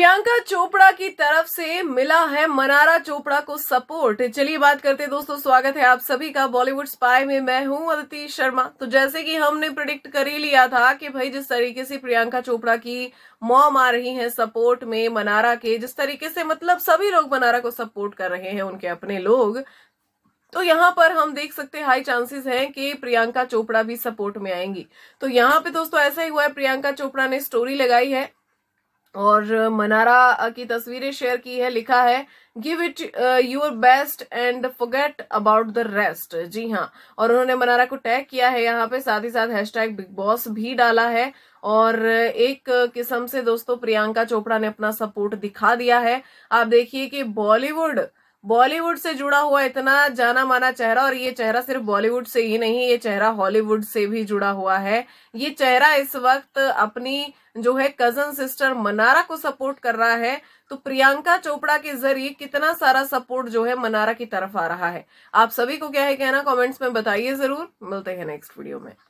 प्रियंका चोपड़ा की तरफ से मिला है मनारा चोपड़ा को सपोर्ट चलिए बात करते हैं दोस्तों स्वागत है आप सभी का बॉलीवुड स्पाई में मैं हूं अदिति शर्मा तो जैसे कि हमने प्रिडिक्ट कर ही लिया था कि भाई जिस तरीके से प्रियंका चोपड़ा की मॉम आ रही है सपोर्ट में मनारा के जिस तरीके से मतलब सभी लोग मनारा को सपोर्ट कर रहे हैं उनके अपने लोग तो यहाँ पर हम देख सकते हैं हाई चांसेस हैं कि प्रियंका चोपड़ा भी सपोर्ट में आएंगी तो यहाँ पे दोस्तों ऐसा ही हुआ है प्रियंका चोपड़ा ने स्टोरी लगाई है और मनारा की तस्वीरें शेयर की है लिखा है give it your best and forget about the rest जी हाँ और उन्होंने मनारा को टैग किया है यहाँ पे साथ ही साथ हैशटैग बिग बॉस भी डाला है और एक किस्म से दोस्तों प्रियंका चोपड़ा ने अपना सपोर्ट दिखा दिया है आप देखिए कि बॉलीवुड बॉलीवुड से जुड़ा हुआ इतना जाना माना चेहरा और ये चेहरा सिर्फ बॉलीवुड से ही नहीं ये चेहरा हॉलीवुड से भी जुड़ा हुआ है ये चेहरा इस वक्त अपनी जो है कजन सिस्टर मनारा को सपोर्ट कर रहा है तो प्रियंका चोपड़ा के जरिए कितना सारा सपोर्ट जो है मनारा की तरफ आ रहा है आप सभी को क्या है कहना कॉमेंट्स में बताइए जरूर मिलते हैं नेक्स्ट वीडियो में